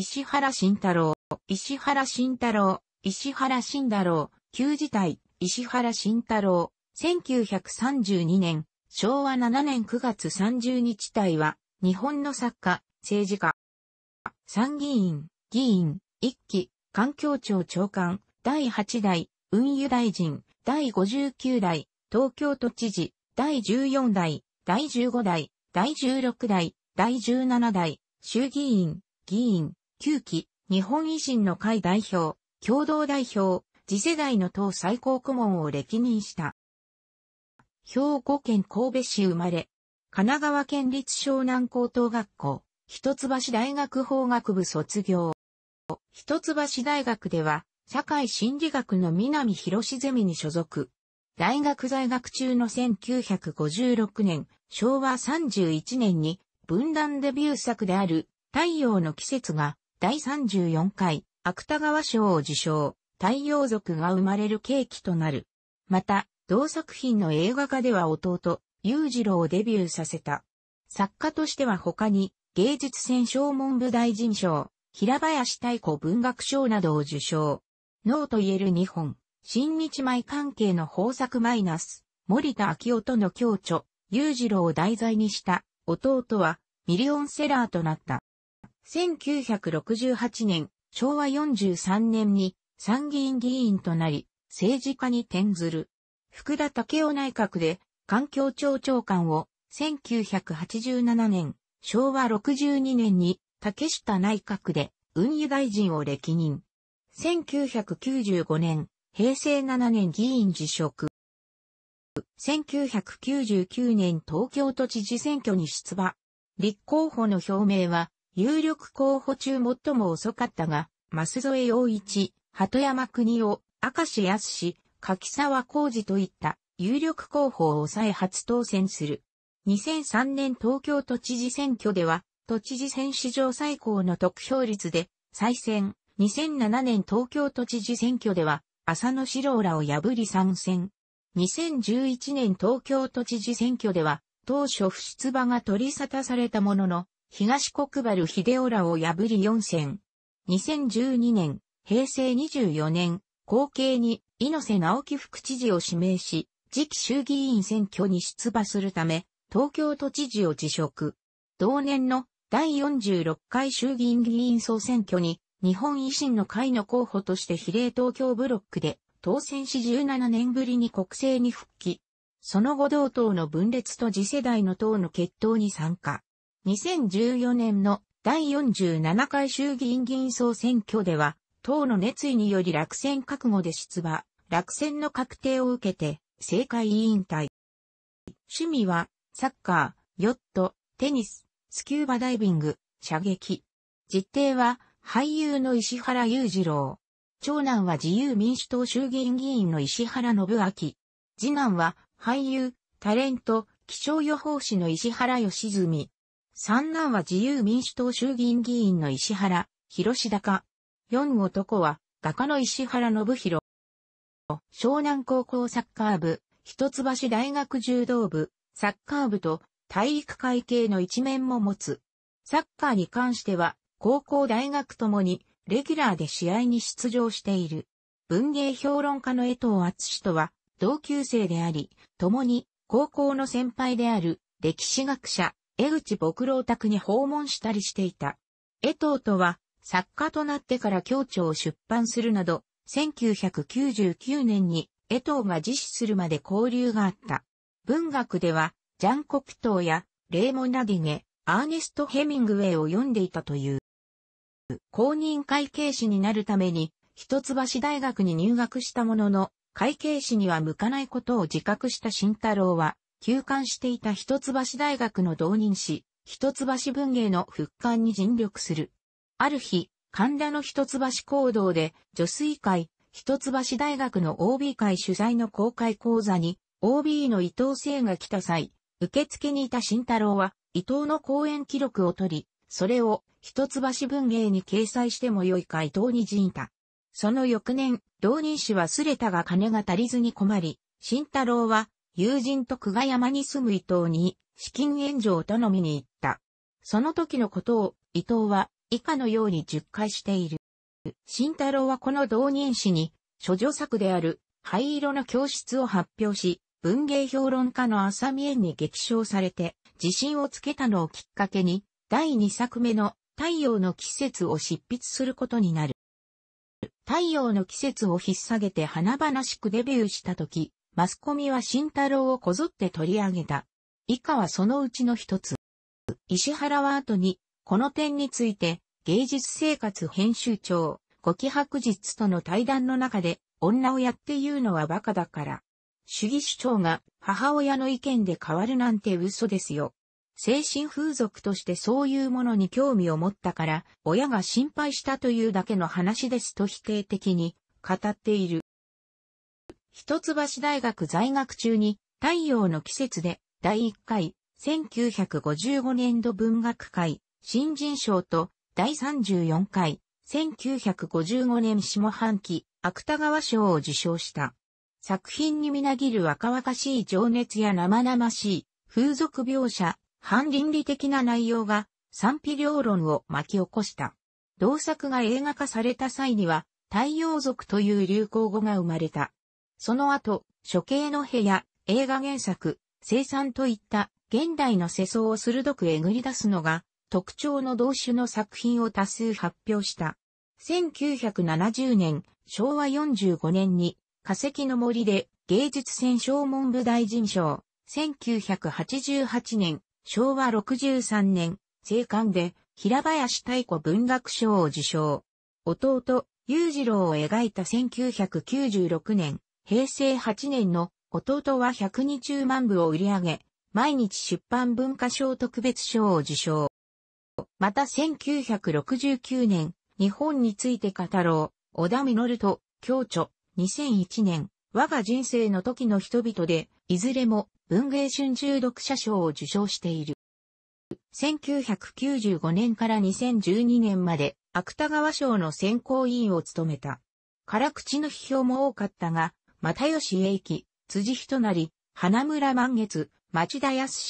石原慎太郎、石原慎太郎、石原慎太郎、旧時代、石原慎太郎、1932年、昭和7年9月30日体は、日本の作家、政治家、参議院、議員、一期、環境庁長官、第8代、運輸大臣、第59代、東京都知事、第14代、第15代、第16代、第17代、衆議院、議員、9期、日本維新の会代表、共同代表、次世代の党最高顧問を歴任した。兵庫県神戸市生まれ、神奈川県立湘南高等学校、一橋大学法学部卒業。一橋大学では、社会心理学の南博士ゼミに所属。大学在学中の1956年、昭和31年に、文壇デビュー作である、太陽の季節が、第34回、芥川賞を受賞、太陽族が生まれる契機となる。また、同作品の映画化では弟、裕次郎をデビューさせた。作家としては他に、芸術戦奨文部大臣賞、平林太鼓文学賞などを受賞。ノーと言える日本、新日米関係の豊作マイナス、森田昭夫との共著、裕次郎を題材にした、弟は、ミリオンセラーとなった。1968年、昭和43年に参議院議員となり、政治家に転ずる。福田武雄内閣で環境庁長官を1987年、昭和62年に竹下内閣で運輸大臣を歴任。1995年、平成7年議員辞職。1999年東京都知事選挙に出馬。立候補の表明は有力候補中最も遅かったが、舛添洋一、鳩山国夫、明石康柿沢浩二といった有力候補を抑え初当選する。2003年東京都知事選挙では、都知事選史上最高の得票率で再選。2007年東京都知事選挙では、浅野史郎らを破り参戦。2011年東京都知事選挙では、当初不出馬が取り沙汰されたものの、東国原秀夫らを破り4戦。2012年、平成24年、後継に猪瀬直樹副知事を指名し、次期衆議院選挙に出馬するため、東京都知事を辞職。同年の第46回衆議院議員総選挙に、日本維新の会の候補として比例東京ブロックで、当選し17年ぶりに国政に復帰。その後同党の分裂と次世代の党の決闘に参加。2014年の第47回衆議院議員総選挙では、党の熱意により落選覚悟で出馬、落選の確定を受けて、政界委員会。趣味は、サッカー、ヨット、テニス、スキューバダイビング、射撃。実定は、俳優の石原裕次郎。長男は自由民主党衆議院議員の石原信明。次男は、俳優、タレント、気象予報士の石原良純。三男は自由民主党衆議院議員の石原、広高。四男は、画家の石原信弘。湘南高校サッカー部、一橋大学柔道部、サッカー部と体育会系の一面も持つ。サッカーに関しては、高校大学ともに、レギュラーで試合に出場している。文芸評論家の江藤厚史とは、同級生であり、共に、高校の先輩である、歴史学者、江口牧郎宅に訪問したりしていた。江藤とは、作家となってから協調を出版するなど、1999年に江藤が自死するまで交流があった。文学では、ジャン・コクトーや、レーモナディゲ、アーネスト・ヘミングウェイを読んでいたという。公認会計士になるために、一橋大学に入学したものの、会計士には向かないことを自覚した慎太郎は、休館していた一橋大学の同人誌、一橋文芸の復刊に尽力する。ある日、神田の一橋行動で、女水会、一橋大学の OB 会主催の公開講座に、OB の伊藤聖が来た際、受付にいた慎太郎は、伊藤の講演記録を取り、それを一橋文芸に掲載してもよいか伊藤に陣いた。その翌年、同人誌はすれたが金が足りずに困り、慎太郎は友人と久我山に住む伊藤に、資金援助を頼みに行った。その時のことを、伊藤は、以下のように述回している。慎太郎はこの同人誌に、諸女作である、灰色の教室を発表し、文芸評論家の浅見園に激賞されて、自信をつけたのをきっかけに、第2作目の太陽の季節を執筆することになる。太陽の季節を引っさげて華々しくデビューした時、マスコミは慎太郎をこぞって取り上げた。以下はそのうちの一つ。石原は後に、この点について、芸術生活編集長、ご気白日との対談の中で、女をやって言うのは馬鹿だから。主義主張が母親の意見で変わるなんて嘘ですよ。精神風俗としてそういうものに興味を持ったから、親が心配したというだけの話ですと否定的に語っている。一橋大学在学中に太陽の季節で第1回1955年度文学会新人賞と第34回1955年下半期芥川賞を受賞した。作品にみなぎる若々しい情熱や生々しい風俗描写、反倫理的な内容が賛否両論を巻き起こした。同作が映画化された際には太陽族という流行語が生まれた。その後、処刑の部屋、映画原作、生産といった現代の世相を鋭くえぐり出すのが特徴の同種の作品を多数発表した。1970年、昭和45年に化石の森で芸術戦勝文部大臣賞。1988年、昭和63年、生還で平林太鼓文学賞を受賞。弟、裕次郎を描いた1996年、平成8年の弟は120万部を売り上げ、毎日出版文化賞特別賞を受賞。また1969年、日本について語ろう、小田実と、共著、2001年、我が人生の時の人々で、いずれも文芸春秋読者賞を受賞している。1995年から2012年まで、芥川賞の選考委員を務めた。辛口の批評も多かったが、又吉英樹、辻人成、花村満月、町田康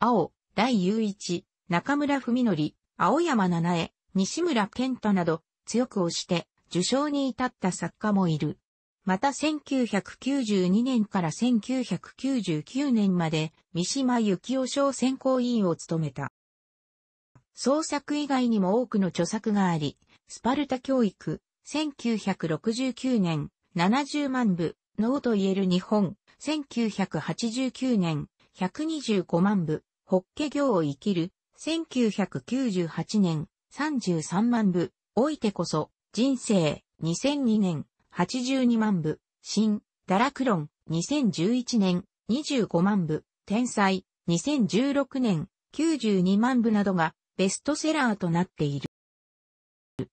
青、大雄一、中村文則、青山七重、西村健太など、強く推して、受賞に至った作家もいる。また1992年から1999年まで三島幸紀夫賞選考委員を務めた。創作以外にも多くの著作があり、スパルタ教育、1969年、70万部、ノーと言える日本、1989年、125万部、ホッケ行を生きる、1998年、33万部、おいてこそ、人生、2002年、82万部、新、ダラクロン、2011年、25万部、天才、2016年、92万部などが、ベストセラーとなっている。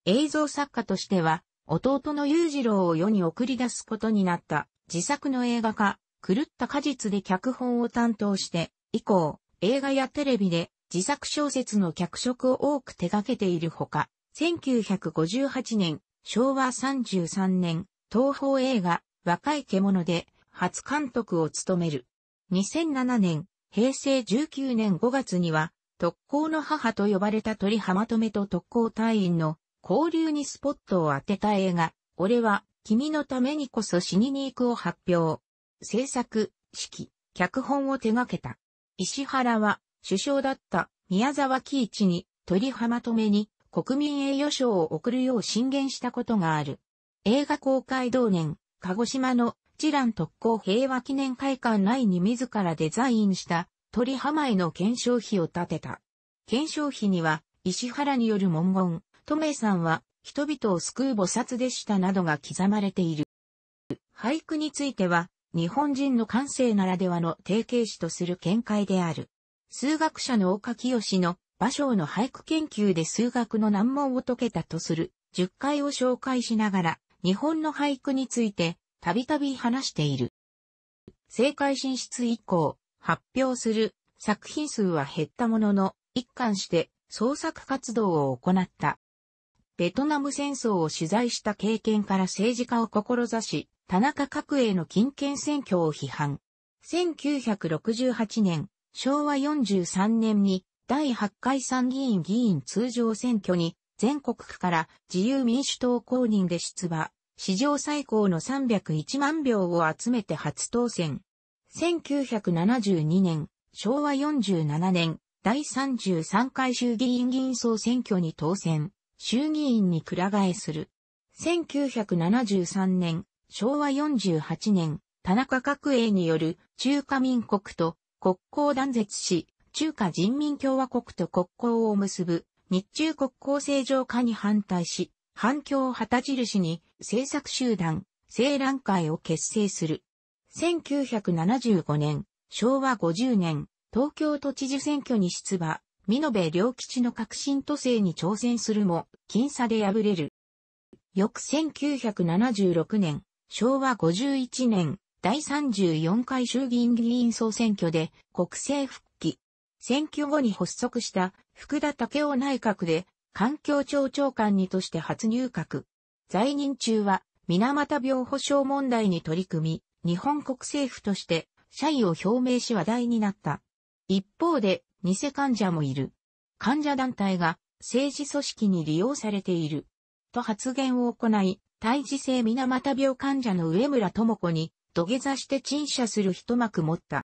映像作家としては、弟の裕次郎を世に送り出すことになった自作の映画化、狂った果実で脚本を担当して、以降、映画やテレビで自作小説の脚色を多く手掛けているほか、1958年、昭和33年、東宝映画、若い獣で初監督を務める。2007年、平成19年5月には、特攻の母と呼ばれた鳥浜留と特攻隊員の交流にスポットを当てた映画、俺は君のためにこそ死にに行くを発表。制作、指揮、脚本を手掛けた。石原は、首相だった宮沢喜一に鳥浜止めに国民栄誉賞を贈るよう進言したことがある。映画公開同年、鹿児島の知覧特攻平和記念会館内に自らデザインした鳥浜への検証費を立てた。検証費には石原による文言、トメイさんは人々を救う菩薩でしたなどが刻まれている。俳句については、日本人の感性ならではの提携詞とする見解である。数学者の岡清の芭蕉の俳句研究で数学の難問を解けたとする10回を紹介しながら、日本の俳句についてたびたび話している。政界進出以降、発表する作品数は減ったものの、一貫して創作活動を行った。ベトナム戦争を取材した経験から政治家を志し、田中角栄の金権選挙を批判。1968年、昭和43年に第8回参議院議員通常選挙に全国区から自由民主党公認で出馬、史上最高の301万票を集めて初当選。1972年、昭和47年、第33回衆議院議員総選挙に当選。衆議院に倉替えする。1973年、昭和48年、田中角栄による中華民国と国交断絶し、中華人民共和国と国交を結ぶ日中国交正常化に反対し、反共旗印に政策集団、青蘭会を結成する。1975年、昭和50年、東京都知事選挙に出馬、美延良吉の革新都政に挑戦するも、僅差で敗れる。翌1976年、昭和51年、第34回衆議院議員総選挙で国政復帰。選挙後に発足した福田武雄内閣で環境庁長官にとして初入閣。在任中は水俣病保障問題に取り組み、日本国政府として謝意を表明し話題になった。一方で偽患者もいる。患者団体が政治組織に利用されている。と発言を行い、胎児性水俣病患者の上村智子に土下座して陳謝する一幕持った。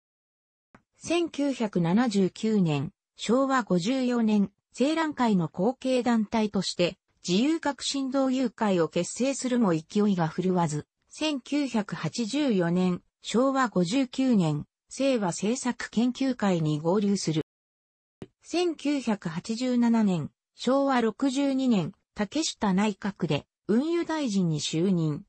1979年、昭和54年、青蘭会の後継団体として、自由革新同友会を結成するも勢いが振るわず、1984年、昭和59年、清和政策研究会に合流する。1987年、昭和62年、竹下内閣で運輸大臣に就任。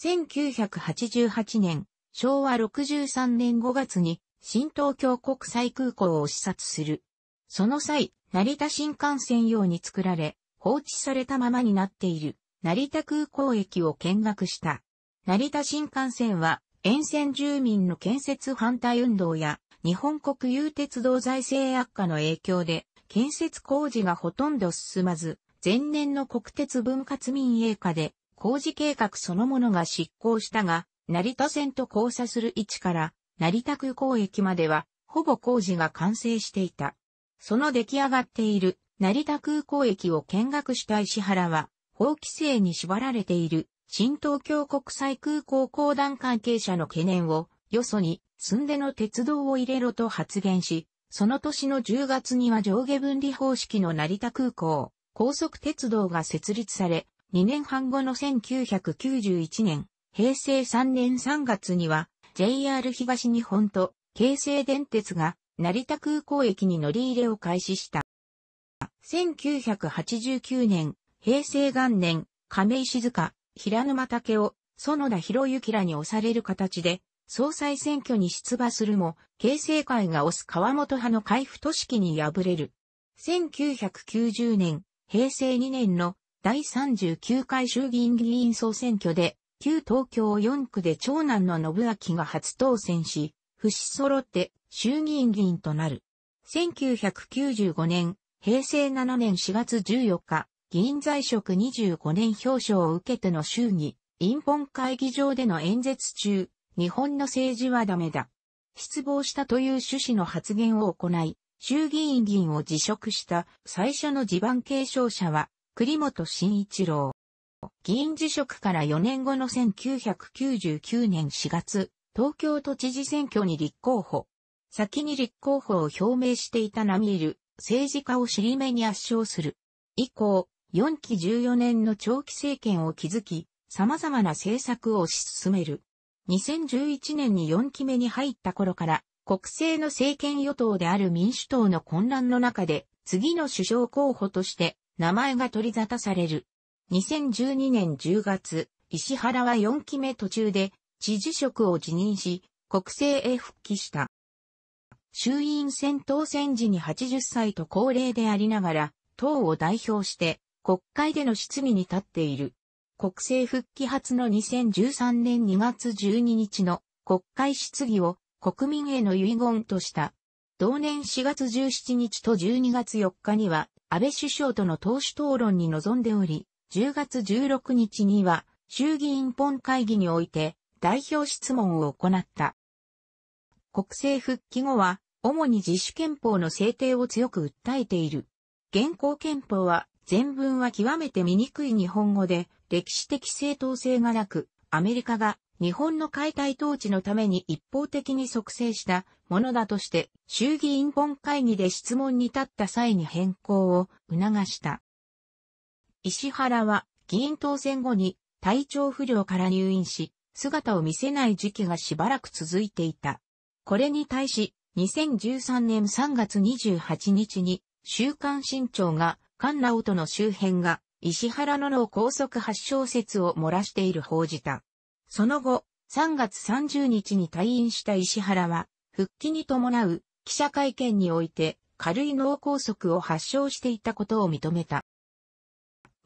1988年、昭和63年5月に新東京国際空港を視察する。その際、成田新幹線用に作られ、放置されたままになっている成田空港駅を見学した。成田新幹線は沿線住民の建設反対運動や日本国有鉄道財政悪化の影響で、建設工事がほとんど進まず、前年の国鉄分割民営化で、工事計画そのものが執行したが、成田線と交差する位置から、成田空港駅までは、ほぼ工事が完成していた。その出来上がっている成田空港駅を見学した石原は、法規制に縛られている新東京国際空港公団関係者の懸念をよそに、寸での鉄道を入れろと発言し、その年の10月には上下分離方式の成田空港、高速鉄道が設立され、2年半後の1991年、平成3年3月には、JR 東日本と京成電鉄が成田空港駅に乗り入れを開始した。1989年、平成元年、亀井静香、平沼武雄、園田博之らに押される形で、総裁選挙に出馬するも、形成会が推す川本派の海部市記に敗れる。1990年、平成2年の第39回衆議院議員総選挙で、旧東京4区で長男の信明が初当選し、不死揃って衆議院議員となる。1995年、平成7年4月14日、議員在職25年表彰を受けての衆議、院本会議場での演説中、日本の政治はダメだ。失望したという趣旨の発言を行い、衆議院議員を辞職した最初の地盤継承者は、栗本慎一郎。議員辞職から4年後の1999年4月、東京都知事選挙に立候補。先に立候補を表明していた並ミいる政治家を尻目に圧勝する。以降、4期14年の長期政権を築き、様々な政策を推し進める。2011年に4期目に入った頃から、国政の政権与党である民主党の混乱の中で、次の首相候補として名前が取り沙汰される。2012年10月、石原は4期目途中で知事職を辞任し、国政へ復帰した。衆院選当選時に80歳と高齢でありながら、党を代表して国会での質疑に立っている。国政復帰初の2013年2月12日の国会質疑を国民への遺言とした。同年4月17日と12月4日には安倍首相との党首討論に臨んでおり、10月16日には衆議院本会議において代表質問を行った。国政復帰後は主に自主憲法の制定を強く訴えている。現行憲法は全文は極めて醜い日本語で歴史的正当性がなく、アメリカが日本の解体統治のために一方的に促成したものだとして、衆議院本会議で質問に立った際に変更を促した。石原は議員当選後に体調不良から入院し、姿を見せない時期がしばらく続いていた。これに対し、2013年3月28日に、週刊新潮が、菅直人の周辺が石原の脳拘束発症説を漏らしている報じた。その後、3月30日に退院した石原は、復帰に伴う記者会見において、軽い脳梗塞を発症していたことを認めた。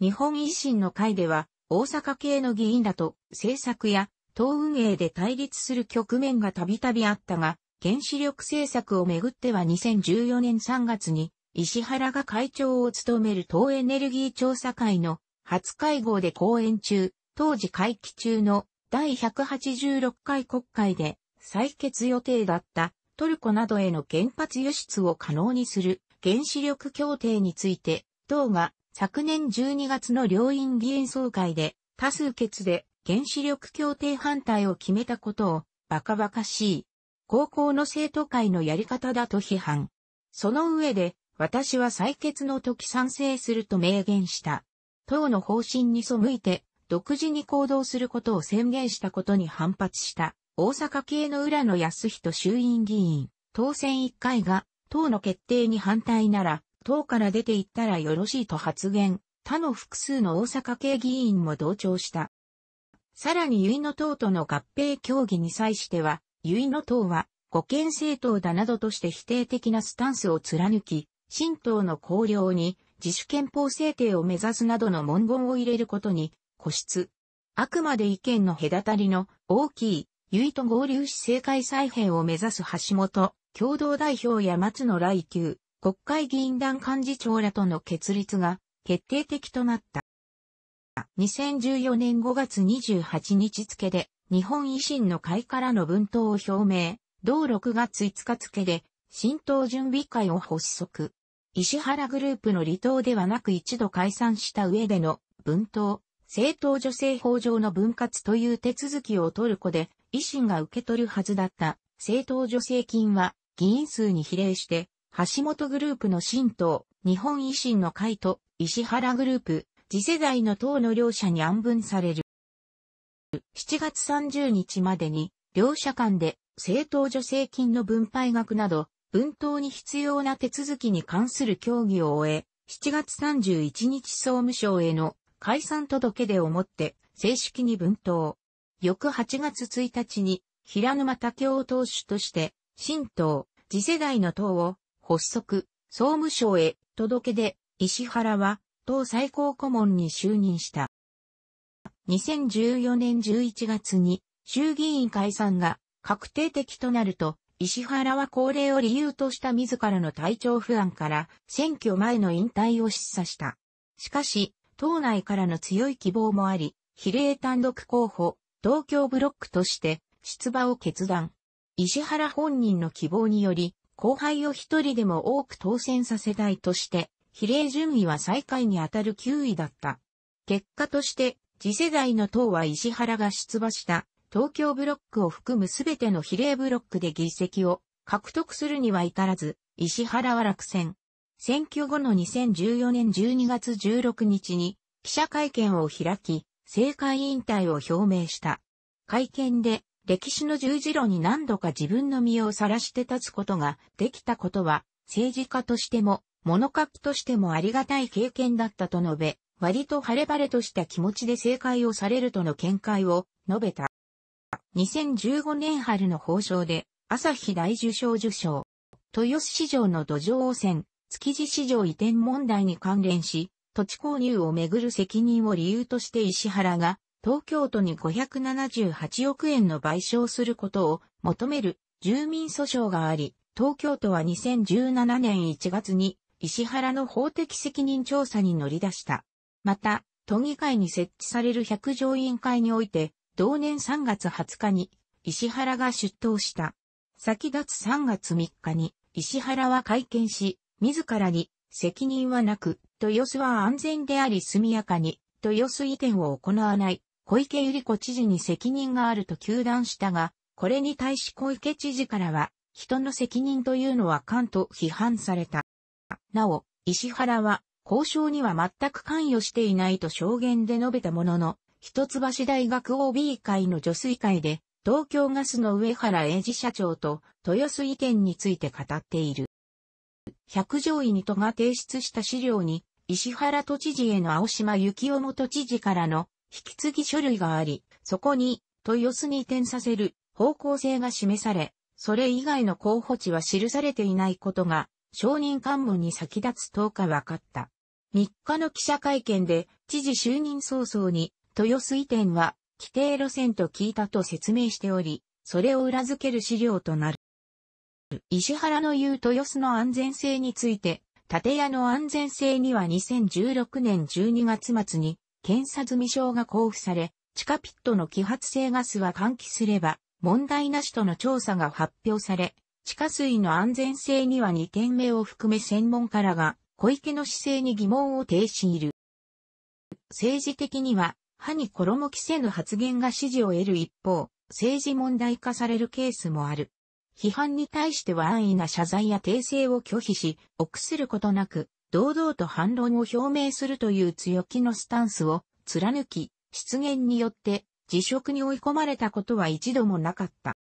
日本維新の会では、大阪系の議員らと政策や党運営で対立する局面がたびたびあったが、原子力政策をめぐっては2014年3月に石原が会長を務める党エネルギー調査会の初会合で講演中、当時会期中の第186回国会で採決予定だったトルコなどへの原発輸出を可能にする原子力協定について、党が昨年12月の両院議員総会で多数決で原子力協定反対を決めたことをバカバカしい高校の生徒会のやり方だと批判。その上で私は採決の時賛成すると明言した。党の方針に背いて、独自に行動することを宣言したことに反発した、大阪系の浦野康人衆院議員、当選1回が、党の決定に反対なら、党から出て行ったらよろしいと発言、他の複数の大阪系議員も同調した。さらに結の党との合併協議に際しては、結の党は、護憲政党だなどとして否定的なスタンスを貫き、神道の綱領に自主憲法制定を目指すなどの文言を入れることに固執。あくまで意見の隔たりの大きい、結と合流し政界再編を目指す橋本、共同代表や松野来急、国会議員団幹事長らとの決立が決定的となった。2014年5月28日付で日本維新の会からの分党を表明、同6月5日付で新党準備会を発足。石原グループの離党ではなく一度解散した上での分党、政党女性法上の分割という手続きを取る子で維新が受け取るはずだった政党助成金は議員数に比例して、橋本グループの新党、日本維新の会と石原グループ、次世代の党の両者に安分される。7月30日までに、両者間で政党助成金の分配額など、運動に必要な手続きに関する協議を終え、7月31日総務省への解散届でをもって正式に分党。翌8月1日に平沼武雄党首として新党、次世代の党を発足、総務省へ届けで石原は党最高顧問に就任した。2014年11月に衆議院解散が確定的となると石原は高齢を理由とした自らの体調不安から選挙前の引退を示唆した。しかし、党内からの強い希望もあり、比例単独候補、同京ブロックとして出馬を決断。石原本人の希望により、後輩を一人でも多く当選させたいとして、比例順位は最下位に当たる9位だった。結果として、次世代の党は石原が出馬した東京ブロックを含むすべての比例ブロックで議席を獲得するには至らず、石原は落選。選挙後の2014年12月16日に記者会見を開き、政界引退を表明した。会見で歴史の十字路に何度か自分の身を晒して立つことができたことは、政治家としても、物書きとしてもありがたい経験だったと述べ、割と晴れ晴れとした気持ちで正解をされるとの見解を述べた。2015年春の報奨で、朝日大受賞受賞。豊洲市場の土壌汚染、築地市場移転問題に関連し、土地購入をめぐる責任を理由として石原が、東京都に578億円の賠償することを求める住民訴訟があり、東京都は2017年1月に石原の法的責任調査に乗り出した。また、都議会に設置される百条委員会において、同年3月20日に石原が出頭した。先立つ3月3日に石原は会見し、自らに責任はなく、豊洲は安全であり速やかに、豊洲移転を行わない、小池百合子知事に責任があると求断したが、これに対し小池知事からは、人の責任というのは勘と批判された。なお、石原は、交渉には全く関与していないと証言で述べたものの、一橋大学 OB 会の助水会で、東京ガスの上原英治社長と豊洲意見について語っている。百条委に都が提出した資料に、石原都知事への青島幸雄元知事からの引き継ぎ書類があり、そこに豊洲に移転させる方向性が示され、それ以外の候補地は記されていないことが、承認官務に先立つ10日分かった。3日の記者会見で、知事就任早々に豊洲移転は、規定路線と聞いたと説明しており、それを裏付ける資料となる。石原の言う豊洲の安全性について、建屋の安全性には2016年12月末に検査済証が交付され、地下ピットの揮発性ガスは換気すれば問題なしとの調査が発表され、地下水の安全性には2件目を含め専門家らが小池の姿勢に疑問を呈している。政治的には歯に衣着せぬ発言が支持を得る一方、政治問題化されるケースもある。批判に対しては安易な謝罪や訂正を拒否し、臆することなく、堂々と反論を表明するという強気のスタンスを貫き、失言によって辞職に追い込まれたことは一度もなかった。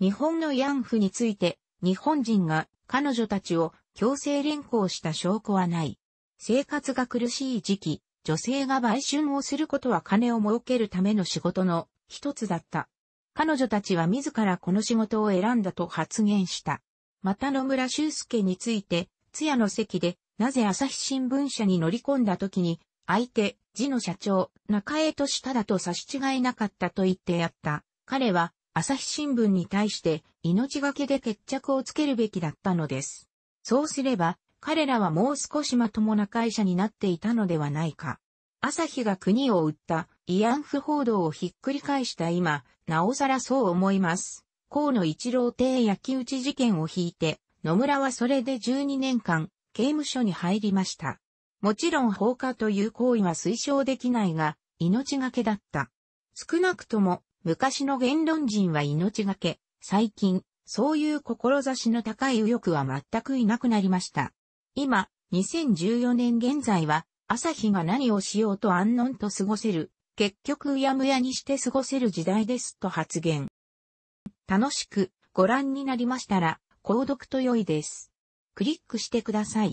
日本のヤンフについて、日本人が彼女たちを強制連行した証拠はない。生活が苦しい時期、女性が売春をすることは金を儲けるための仕事の一つだった。彼女たちは自らこの仕事を選んだと発言した。また野村修介について、通夜の席で、なぜ朝日新聞社に乗り込んだ時に、相手、次の社長、中江としただと差し違えなかったと言ってやった。彼は、朝日新聞に対して、命がけで決着をつけるべきだったのです。そうすれば、彼らはもう少しまともな会社になっていたのではないか。朝日が国を売った慰安婦報道をひっくり返した今、なおさらそう思います。河野一郎邸焼き討ち事件を引いて、野村はそれで12年間、刑務所に入りました。もちろん放火という行為は推奨できないが、命がけだった。少なくとも、昔の言論人は命がけ、最近、そういう志の高い右翼は全くいなくなりました。今、2014年現在は、朝日が何をしようと安穏と過ごせる、結局うやむやにして過ごせる時代ですと発言。楽しくご覧になりましたら、購読と良いです。クリックしてください。